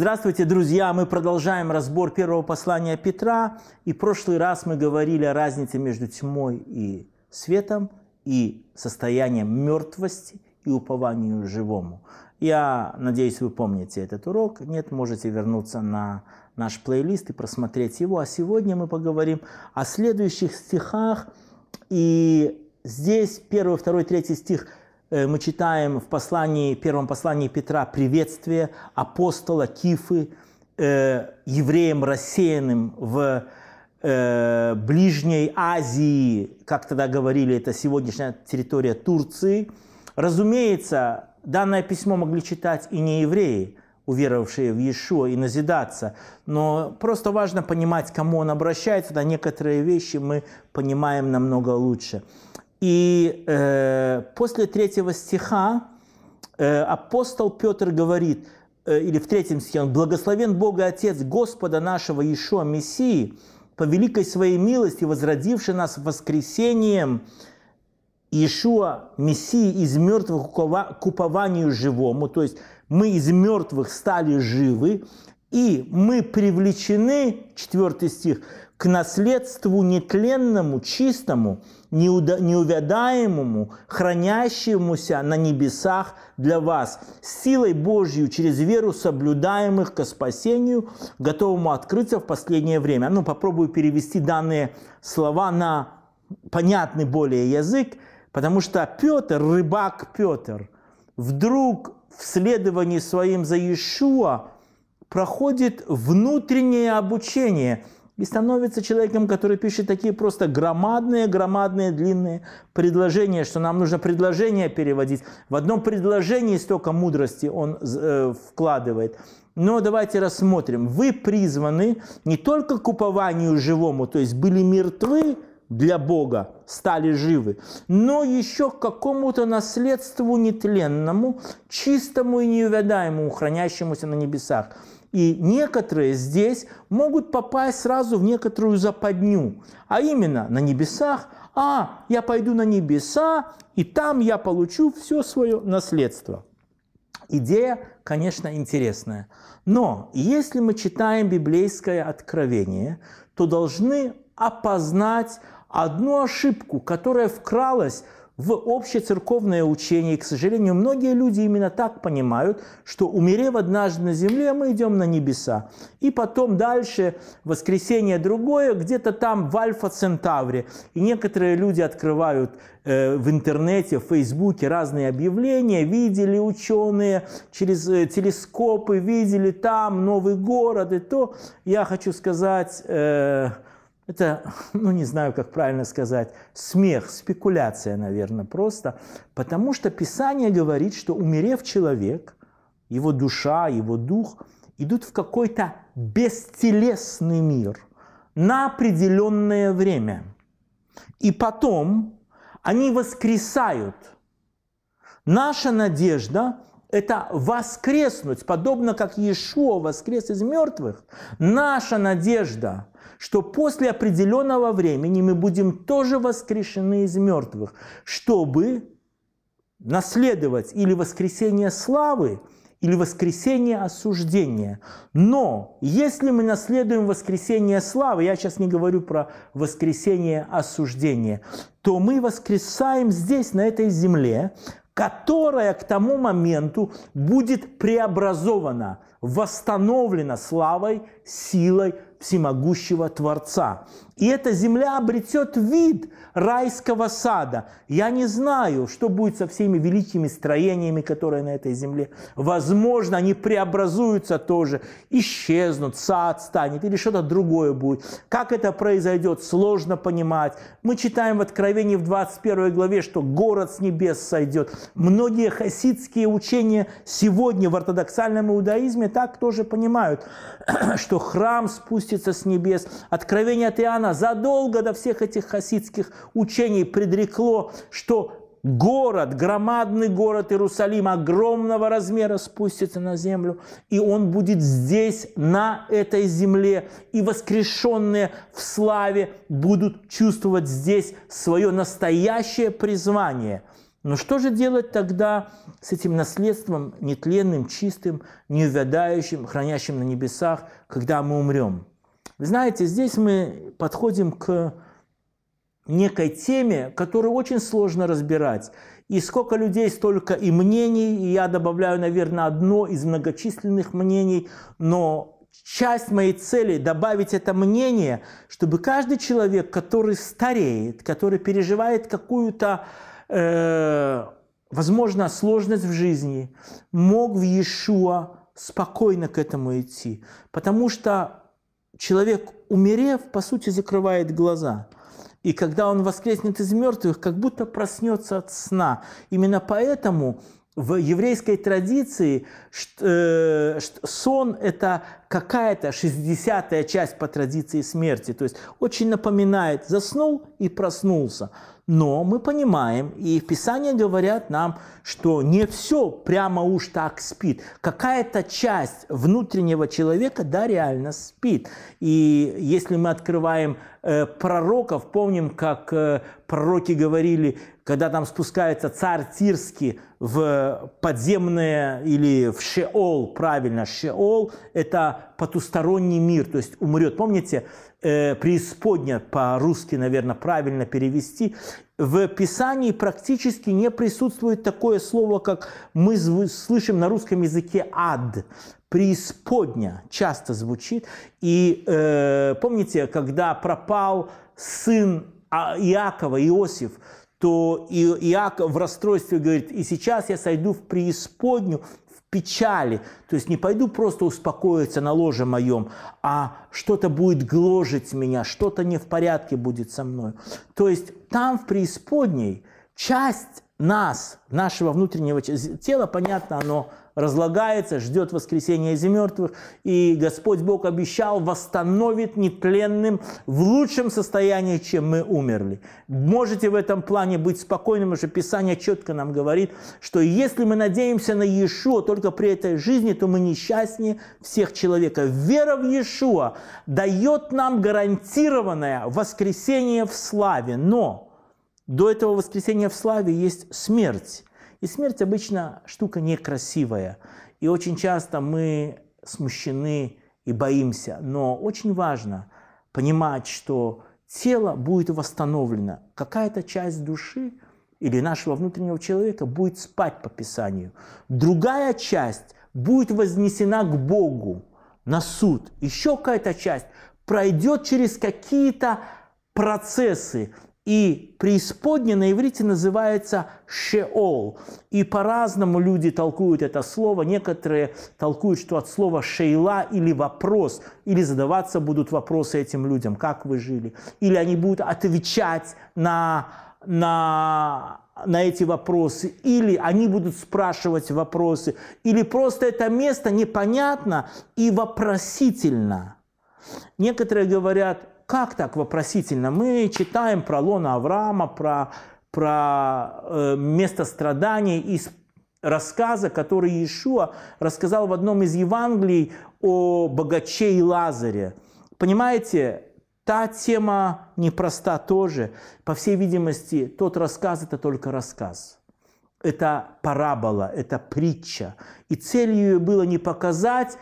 Здравствуйте, друзья! Мы продолжаем разбор первого послания Петра. И в прошлый раз мы говорили о разнице между тьмой и светом, и состоянием мертвости, и упованию живому. Я надеюсь, вы помните этот урок. Нет, можете вернуться на наш плейлист и просмотреть его. А сегодня мы поговорим о следующих стихах. И здесь 1, 2, 3 стих – Э, мы читаем в послании, первом послании Петра приветствие апостола Кифы э, евреям рассеянным в э, Ближней Азии, как тогда говорили, это сегодняшняя территория Турции. Разумеется, данное письмо могли читать и не евреи, уверовавшие в Иешуа и назидаться. Но просто важно понимать, к кому он обращается, да некоторые вещи мы понимаем намного лучше. И э, после третьего стиха э, апостол Петр говорит, э, или в третьем стихе, он «Благословен Бога Отец Господа нашего Иешуа Мессии, по великой своей милости, возродивший нас воскресением Иешуа Мессии из мертвых к упованию живому». То есть мы из мертвых стали живы, и мы привлечены, четвертый стих, к наследству нетленному, чистому, неувядаемому, хранящемуся на небесах для вас, с силой Божью через веру соблюдаемых ко спасению, готовому открыться в последнее время. А ну, попробую перевести данные слова на понятный более язык, потому что Петр, рыбак Петр, вдруг в следовании своим за Иешуа проходит внутреннее обучение – и становится человеком, который пишет такие просто громадные, громадные, длинные предложения, что нам нужно предложения переводить. В одном предложении столько мудрости он э, вкладывает. Но давайте рассмотрим. Вы призваны не только к упованию живому, то есть были мертвы для Бога, стали живы, но еще к какому-то наследству нетленному, чистому и неувядаемому, хранящемуся на небесах – и некоторые здесь могут попасть сразу в некоторую западню, а именно на небесах, а я пойду на небеса, и там я получу все свое наследство. Идея, конечно, интересная. Но если мы читаем библейское откровение, то должны опознать одну ошибку, которая вкралась в общецерковное учение. И, к сожалению, многие люди именно так понимают, что умерев однажды на земле, мы идем на небеса. И потом дальше, воскресенье другое, где-то там в Альфа-Центавре. И некоторые люди открывают э, в интернете, в Фейсбуке разные объявления. Видели ученые через э, телескопы, видели там новый город и то. Я хочу сказать... Э, это, ну не знаю, как правильно сказать, смех, спекуляция, наверное, просто, потому что Писание говорит, что умерев человек, его душа, его дух идут в какой-то бестелесный мир на определенное время. И потом они воскресают. Наша надежда это воскреснуть, подобно как Иешуа воскрес из мертвых. Наша надежда, что после определенного времени мы будем тоже воскрешены из мертвых, чтобы наследовать или воскресение славы, или воскресение осуждения. Но если мы наследуем воскресение славы, я сейчас не говорю про воскресение осуждения, то мы воскресаем здесь, на этой земле, которая к тому моменту будет преобразована, восстановлена славой, силой всемогущего Творца. И эта земля обретет вид райского сада. Я не знаю, что будет со всеми великими строениями, которые на этой земле. Возможно, они преобразуются тоже, исчезнут, сад станет или что-то другое будет. Как это произойдет, сложно понимать. Мы читаем в Откровении в 21 главе, что город с небес сойдет. Многие хасидские учения сегодня в ортодоксальном иудаизме так тоже понимают, что храм спустится с небес. Откровение от Иоанна Равина задолго до всех этих хасидских учений предрекло, что город, громадный город Иерусалим огромного размера спустится на землю, и он будет здесь, на этой земле, и воскрешенные в славе будут чувствовать здесь свое настоящее призвание. Но что же делать тогда с этим наследством нетленным, чистым, неувядающим, хранящим на небесах, когда мы умрем? Вы знаете, здесь мы подходим к некой теме, которую очень сложно разбирать. И сколько людей, столько и мнений. И я добавляю, наверное, одно из многочисленных мнений. Но часть моей цели – добавить это мнение, чтобы каждый человек, который стареет, который переживает какую-то, э, возможно, сложность в жизни, мог в Иешуа спокойно к этому идти. Потому что человек, умерев, по сути, закрывает глаза. И когда он воскреснет из мертвых, как будто проснется от сна. Именно поэтому в еврейской традиции э, сон – это какая-то 60-я часть по традиции смерти. То есть очень напоминает «заснул и проснулся». Но мы понимаем, и Писание говорят нам, что не все прямо уж так спит. Какая-то часть внутреннего человека, да, реально спит. И если мы открываем э, пророков, помним, как э, пророки говорили, когда там спускается царь Тирский в подземное или в Шеол, правильно, Шеол – это потусторонний мир, то есть умрет. Помните, э, преисподня, по-русски, наверное, правильно перевести, в Писании практически не присутствует такое слово, как мы слышим на русском языке «ад». Преисподня часто звучит. И э, помните, когда пропал сын а, Иакова, Иосиф, то Иаков в расстройстве говорит, и сейчас я сойду в преисподню печали. То есть не пойду просто успокоиться на ложе моем, а что-то будет гложить меня, что-то не в порядке будет со мной. То есть там в преисподней часть нас, нашего внутреннего тела, понятно, оно разлагается, ждет воскресения из мертвых, и Господь Бог обещал восстановит нетленным в лучшем состоянии, чем мы умерли. Можете в этом плане быть спокойным, уже Писание четко нам говорит, что если мы надеемся на Иешуа только при этой жизни, то мы несчастнее всех человека. Вера в Иешуа дает нам гарантированное воскресение в славе, но до этого воскресения в славе есть смерть. И смерть обычно штука некрасивая. И очень часто мы смущены и боимся. Но очень важно понимать, что тело будет восстановлено. Какая-то часть души или нашего внутреннего человека будет спать по Писанию. Другая часть будет вознесена к Богу на суд. Еще какая-то часть пройдет через какие-то процессы, и преисподняя на иврите называется «шеол». И по-разному люди толкуют это слово. Некоторые толкуют, что от слова «шейла» или «вопрос», или задаваться будут вопросы этим людям, как вы жили. Или они будут отвечать на, на, на эти вопросы, или они будут спрашивать вопросы, или просто это место непонятно и вопросительно. Некоторые говорят как так вопросительно? Мы читаем про лона Авраама, про, про э, место страданий из рассказа, который Иешуа рассказал в одном из Евангелий о богаче и Лазаре. Понимаете, та тема непроста тоже. По всей видимости, тот рассказ – это только рассказ. Это парабола, это притча. И целью ее было не показать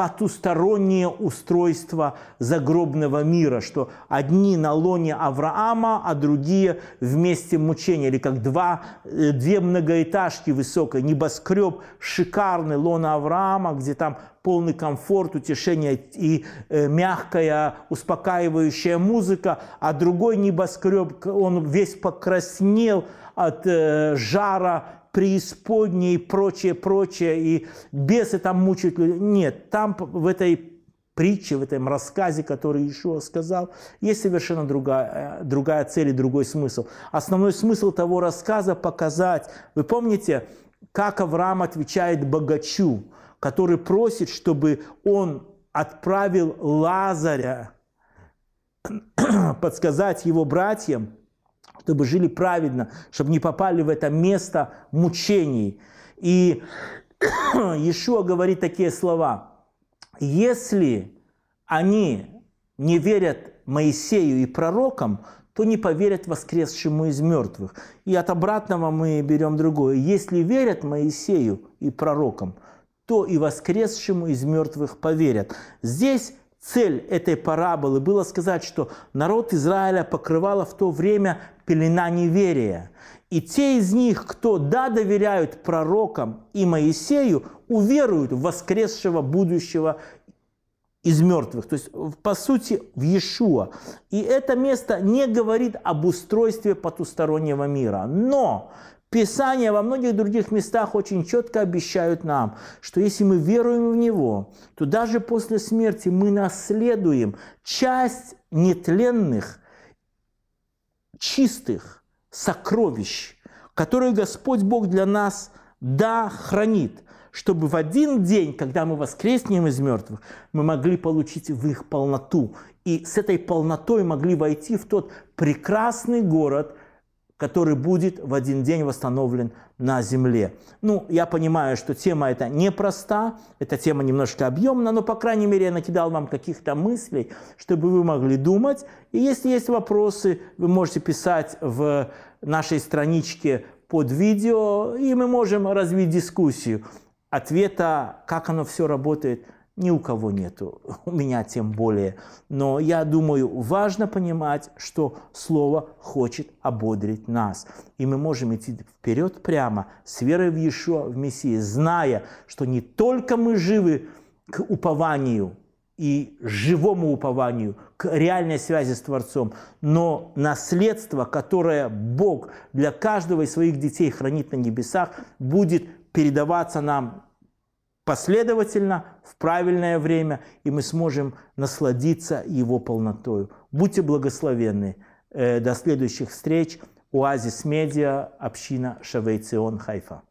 потустороннее устройство загробного мира, что одни на лоне Авраама, а другие вместе мучения, или как два, э, две многоэтажки высокой, небоскреб, шикарный лона Авраама, где там полный комфорт, утешение и э, мягкая, успокаивающая музыка, а другой небоскреб, он весь покраснел от э, жара преисподней и прочее, прочее, и бесы там мучают людей. Нет, там в этой притче, в этом рассказе, который Иешуа сказал, есть совершенно другая, э, другая цель и другой смысл. Основной смысл того рассказа – показать. Вы помните, как Авраам отвечает богачу, который просит, чтобы он отправил Лазаря подсказать его братьям – чтобы жили праведно, чтобы не попали в это место мучений. И Иешуа говорит такие слова. Если они не верят Моисею и пророкам, то не поверят воскресшему из мертвых. И от обратного мы берем другое. Если верят Моисею и пророкам, то и воскресшему из мертвых поверят. Здесь цель этой параболы была сказать, что народ Израиля покрывала в то время пелена неверия. И те из них, кто да доверяют пророкам и Моисею, уверуют в воскресшего будущего из мертвых, то есть, по сути, в Иешуа. И это место не говорит об устройстве потустороннего мира. Но Писание во многих других местах очень четко обещают нам, что если мы веруем в Него, то даже после смерти мы наследуем часть нетленных чистых сокровищ, которые Господь Бог для нас, да, хранит, чтобы в один день, когда мы воскреснем из мертвых, мы могли получить в их полноту и с этой полнотой могли войти в тот прекрасный город, который будет в один день восстановлен на земле. Ну, я понимаю, что тема эта непроста, эта тема немножко объемна, но, по крайней мере, я накидал вам каких-то мыслей, чтобы вы могли думать. И если есть вопросы, вы можете писать в нашей страничке под видео, и мы можем развить дискуссию. Ответа, как оно все работает – ни у кого нету, у меня тем более. Но я думаю, важно понимать, что Слово хочет ободрить нас. И мы можем идти вперед прямо, с верой в Иешуа, в Мессии, зная, что не только мы живы к упованию и живому упованию, к реальной связи с Творцом, но наследство, которое Бог для каждого из своих детей хранит на небесах, будет передаваться нам последовательно, в правильное время, и мы сможем насладиться Его полнотою. Будьте благословенны. Э, до следующих встреч. Оазис Медиа, община Шавейцион, Хайфа.